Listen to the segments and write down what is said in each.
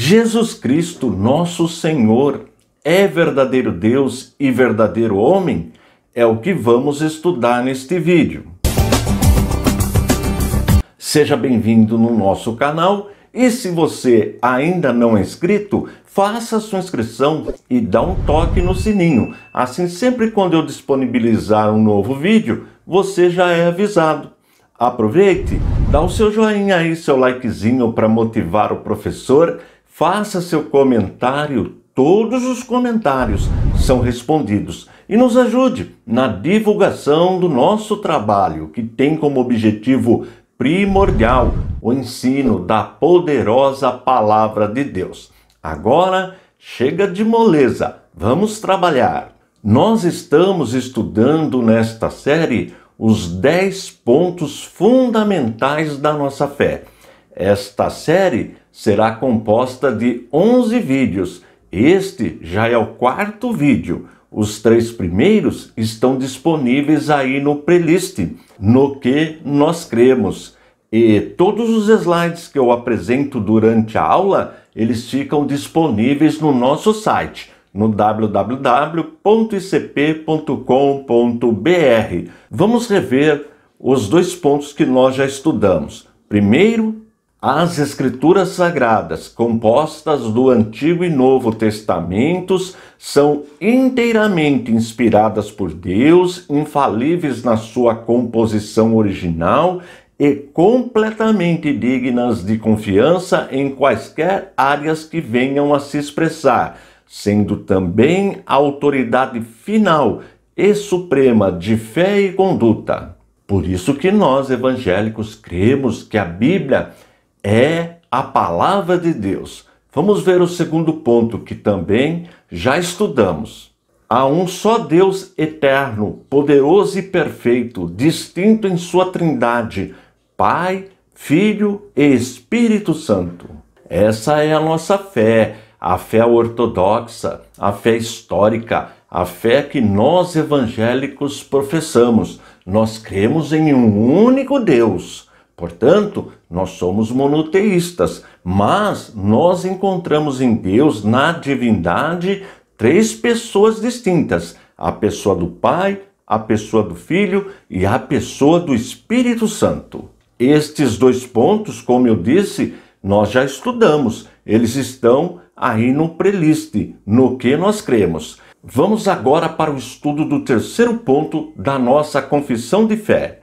Jesus Cristo, nosso Senhor, é verdadeiro Deus e verdadeiro homem? É o que vamos estudar neste vídeo. Seja bem-vindo no nosso canal e se você ainda não é inscrito, faça sua inscrição e dá um toque no sininho. Assim, sempre quando eu disponibilizar um novo vídeo, você já é avisado. Aproveite, dá o seu joinha e seu likezinho para motivar o professor Faça seu comentário, todos os comentários são respondidos. E nos ajude na divulgação do nosso trabalho, que tem como objetivo primordial o ensino da poderosa palavra de Deus. Agora, chega de moleza, vamos trabalhar. Nós estamos estudando nesta série os 10 pontos fundamentais da nossa fé. Esta série será composta de 11 vídeos. Este já é o quarto vídeo. Os três primeiros estão disponíveis aí no playlist, no que nós cremos. E todos os slides que eu apresento durante a aula, eles ficam disponíveis no nosso site, no www.icp.com.br. Vamos rever os dois pontos que nós já estudamos. Primeiro, as Escrituras Sagradas, compostas do Antigo e Novo Testamentos, são inteiramente inspiradas por Deus, infalíveis na sua composição original e completamente dignas de confiança em quaisquer áreas que venham a se expressar, sendo também a autoridade final e suprema de fé e conduta. Por isso que nós evangélicos cremos que a Bíblia é a palavra de Deus. Vamos ver o segundo ponto que também já estudamos. Há um só Deus eterno, poderoso e perfeito, distinto em sua trindade, Pai, Filho e Espírito Santo. Essa é a nossa fé, a fé ortodoxa, a fé histórica, a fé que nós evangélicos professamos. Nós cremos em um único Deus. Portanto, nós somos monoteístas, mas nós encontramos em Deus, na divindade, três pessoas distintas: a pessoa do Pai, a pessoa do Filho e a pessoa do Espírito Santo. Estes dois pontos, como eu disse, nós já estudamos, eles estão aí no preliste, no que nós cremos. Vamos agora para o estudo do terceiro ponto da nossa confissão de fé.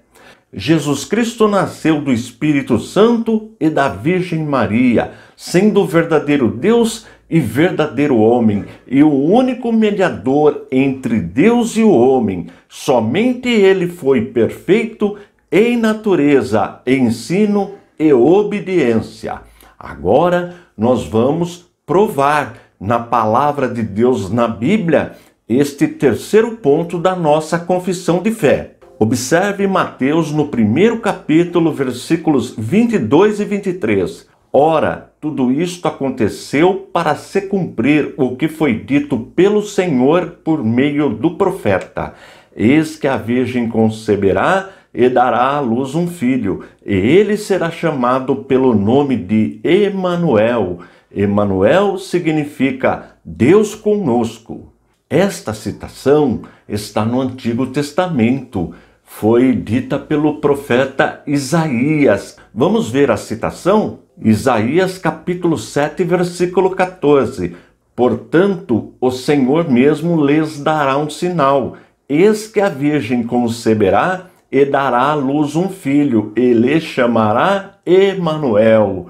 Jesus Cristo nasceu do Espírito Santo e da Virgem Maria, sendo verdadeiro Deus e verdadeiro homem, e o único mediador entre Deus e o homem. Somente ele foi perfeito em natureza, ensino e obediência. Agora nós vamos provar na palavra de Deus na Bíblia este terceiro ponto da nossa confissão de fé. Observe Mateus no primeiro capítulo, versículos 22 e 23. Ora, tudo isto aconteceu para se cumprir o que foi dito pelo Senhor por meio do profeta. Eis que a Virgem conceberá e dará à luz um filho, e ele será chamado pelo nome de Emanuel. Emanuel significa Deus conosco. Esta citação está no Antigo Testamento foi dita pelo profeta Isaías. Vamos ver a citação? Isaías capítulo 7, versículo 14. Portanto, o Senhor mesmo lhes dará um sinal. Eis que a virgem conceberá e dará à luz um filho, e lhe chamará Emanuel.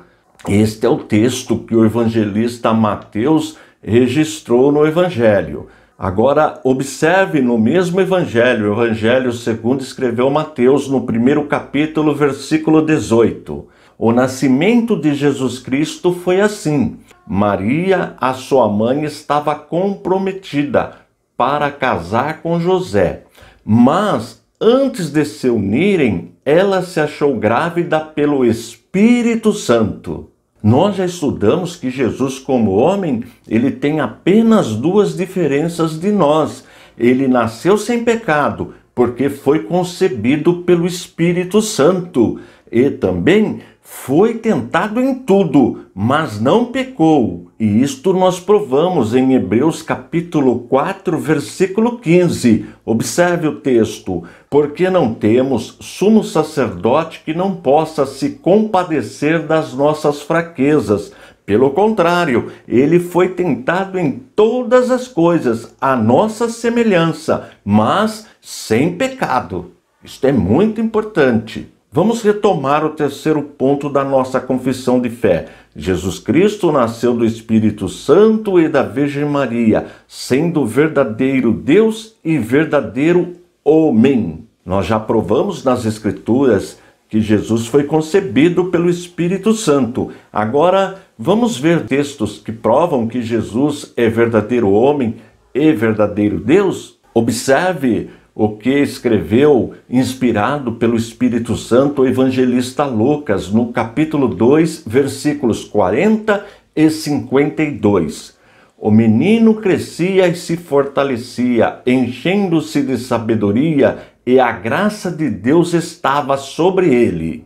Este é o texto que o evangelista Mateus registrou no evangelho. Agora, observe no mesmo Evangelho, o Evangelho segundo escreveu Mateus, no primeiro capítulo, versículo 18. O nascimento de Jesus Cristo foi assim. Maria, a sua mãe, estava comprometida para casar com José. Mas, antes de se unirem, ela se achou grávida pelo Espírito Santo. Nós já estudamos que Jesus, como homem, ele tem apenas duas diferenças de nós. Ele nasceu sem pecado, porque foi concebido pelo Espírito Santo, e também foi tentado em tudo, mas não pecou. E isto nós provamos em Hebreus capítulo 4, versículo 15. Observe o texto: porque não temos sumo sacerdote que não possa se compadecer das nossas fraquezas. Pelo contrário, ele foi tentado em todas as coisas, à nossa semelhança, mas sem pecado. Isto é muito importante. Vamos retomar o terceiro ponto da nossa confissão de fé. Jesus Cristo nasceu do Espírito Santo e da Virgem Maria, sendo verdadeiro Deus e verdadeiro homem. Nós já provamos nas Escrituras que Jesus foi concebido pelo Espírito Santo. Agora, vamos ver textos que provam que Jesus é verdadeiro homem e verdadeiro Deus? Observe o que escreveu, inspirado pelo Espírito Santo, o evangelista Lucas, no capítulo 2, versículos 40 e 52. O menino crescia e se fortalecia, enchendo-se de sabedoria e a graça de Deus estava sobre ele.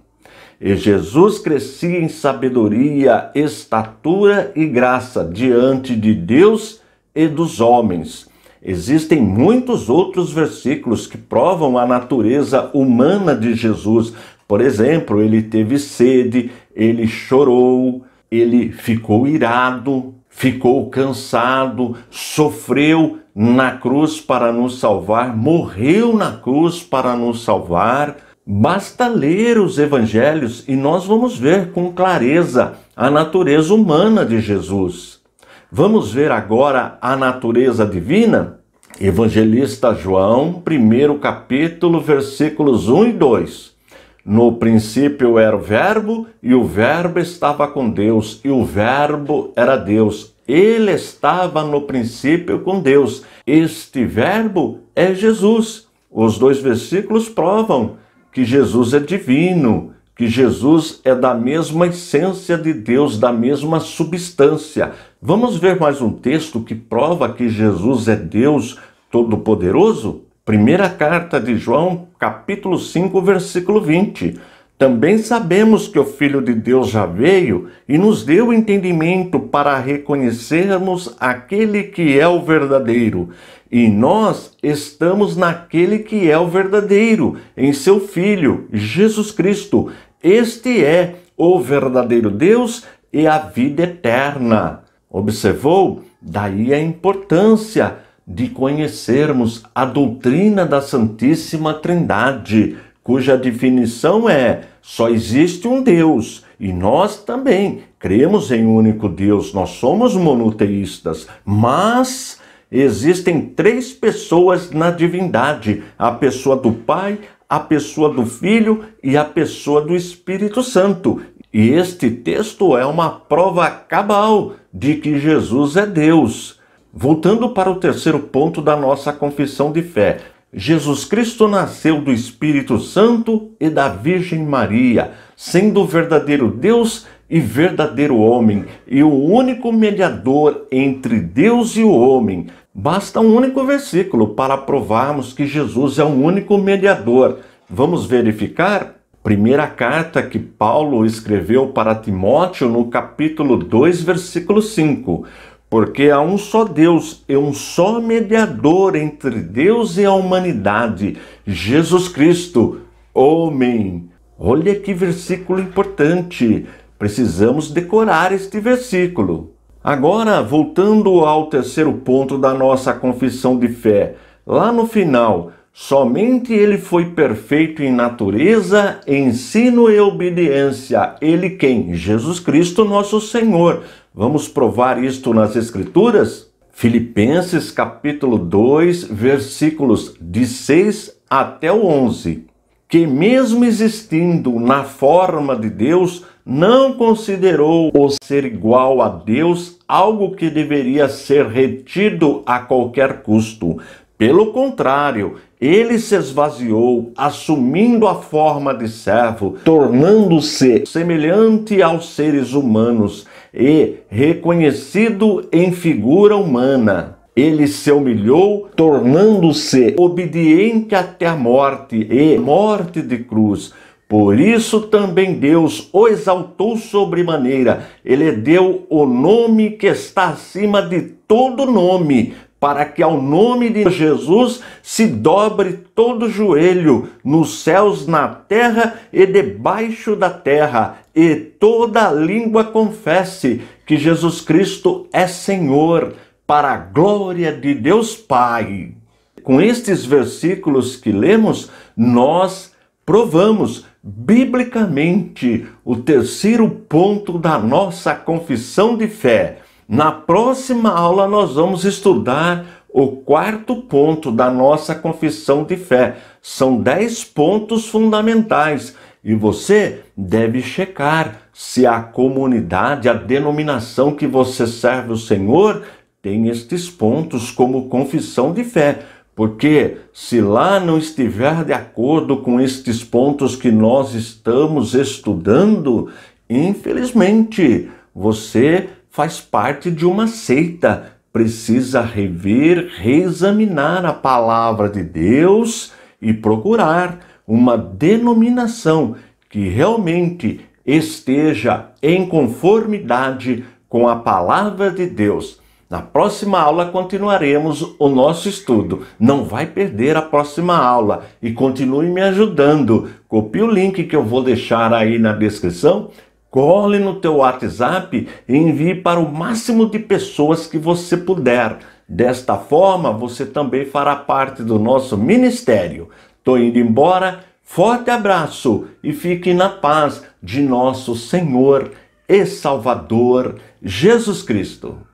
E Jesus crescia em sabedoria, estatura e graça diante de Deus e dos homens. Existem muitos outros versículos que provam a natureza humana de Jesus. Por exemplo, ele teve sede, ele chorou, ele ficou irado, ficou cansado, sofreu na cruz para nos salvar, morreu na cruz para nos salvar. Basta ler os evangelhos e nós vamos ver com clareza a natureza humana de Jesus. Vamos ver agora a natureza divina? Evangelista João, primeiro capítulo, versículos 1 e 2. No princípio era o Verbo, e o Verbo estava com Deus, e o Verbo era Deus. Ele estava no princípio com Deus. Este Verbo é Jesus. Os dois versículos provam que Jesus é divino, que Jesus é da mesma essência de Deus, da mesma substância. Vamos ver mais um texto que prova que Jesus é Deus Todo-Poderoso? Primeira carta de João, capítulo 5, versículo 20. Também sabemos que o Filho de Deus já veio e nos deu entendimento para reconhecermos aquele que é o verdadeiro. E nós estamos naquele que é o verdadeiro, em seu Filho, Jesus Cristo. Este é o verdadeiro Deus e a vida eterna. Observou? Daí a importância de conhecermos a doutrina da Santíssima Trindade, cuja definição é: só existe um Deus e nós também cremos em um único Deus, nós somos monoteístas, mas existem três pessoas na divindade: a pessoa do Pai, a pessoa do Filho e a pessoa do Espírito Santo. E este texto é uma prova cabal de que Jesus é Deus Voltando para o terceiro ponto da nossa confissão de fé, Jesus Cristo nasceu do Espírito Santo e da Virgem Maria, sendo o verdadeiro Deus e verdadeiro homem, e o único mediador entre Deus e o homem. Basta um único versículo para provarmos que Jesus é o um único mediador. Vamos verificar? Primeira carta que Paulo escreveu para Timóteo, no capítulo 2, versículo 5. Porque há um só Deus e um só mediador entre Deus e a humanidade, Jesus Cristo, homem. Olha que versículo importante. Precisamos decorar este versículo. Agora, voltando ao terceiro ponto da nossa confissão de fé, lá no final, somente ele foi perfeito em natureza, ensino e obediência. Ele quem? Jesus Cristo, nosso Senhor. Vamos provar isto nas Escrituras? Filipenses capítulo 2, versículos de 6 até o 11. Que mesmo existindo na forma de Deus, não considerou o ser igual a Deus algo que deveria ser retido a qualquer custo. Pelo contrário, ele se esvaziou, assumindo a forma de servo, tornando-se semelhante aos seres humanos e reconhecido em figura humana. Ele se humilhou, tornando-se obediente até a morte e morte de cruz. Por isso também Deus o exaltou sobremaneira. Ele deu o nome que está acima de todo nome, para que ao nome de Jesus se dobre todo joelho nos céus, na terra e debaixo da terra, e toda língua confesse que Jesus Cristo é Senhor, para a glória de Deus Pai. Com estes versículos que lemos, nós provamos biblicamente o terceiro ponto da nossa confissão de fé na próxima aula nós vamos estudar o quarto ponto da nossa confissão de fé. São dez pontos fundamentais e você deve checar se a comunidade, a denominação que você serve o Senhor, tem estes pontos como confissão de fé. Porque se lá não estiver de acordo com estes pontos que nós estamos estudando, infelizmente você faz parte de uma seita, precisa rever, reexaminar a palavra de Deus e procurar uma denominação que realmente esteja em conformidade com a palavra de Deus. Na próxima aula continuaremos o nosso estudo. Não vai perder a próxima aula e continue me ajudando. Copie o link que eu vou deixar aí na descrição Cole no teu WhatsApp e envie para o máximo de pessoas que você puder. Desta forma, você também fará parte do nosso ministério. Tô indo embora. Forte abraço e fique na paz de nosso Senhor e Salvador Jesus Cristo.